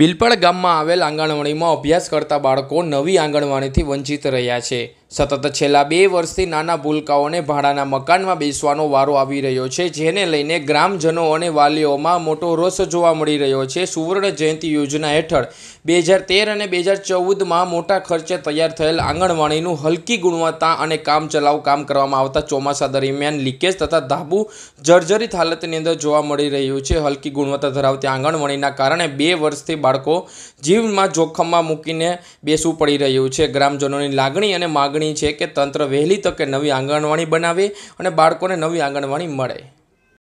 બિલપડ ગામમાં આવેલ આંગણવાડીમાં અભ્યાસ કરતા બાળકો નવી આંગણવાડીથી વંચિત રહ્યા છે સતત છેલ્લા બે વર્ષથી નાના ભૂલકાઓને ભાડાના મકાનમાં બેસવાનો વારો આવી રહ્યો છે જેને લઈને ગ્રામજનો અને વાલીઓમાં મોટો રસ જોવા મળી રહ્યો છે સુવર્ણ જયંતિ યોજના હેઠળ બે હજાર તેર અને બે હજાર ચૌદમાં મોટા ખર્ચે તૈયાર થયેલ આંગણવાડીનું હલકી ગુણવત્તા અને કામચલાઉ કામ કરવામાં આવતા ચોમાસા દરમિયાન લીકેજ તથા ધાબુ જર્જરિત હાલતની અંદર જોવા મળી રહ્યું છે હલકી ગુણવત્તા ધરાવતી આંગણવાડીના કારણે બે વર્ષથી બાળકો જીવમાં જોખમમાં મૂકીને બેસવું પડી રહ્યું છે ગ્રામજનોની લાગણી અને માગણી માગણી છે કે તંત્ર વહેલી તકે નવી આંગણવાડી બનાવે અને બાળકોને નવી આંગણવાડી મળે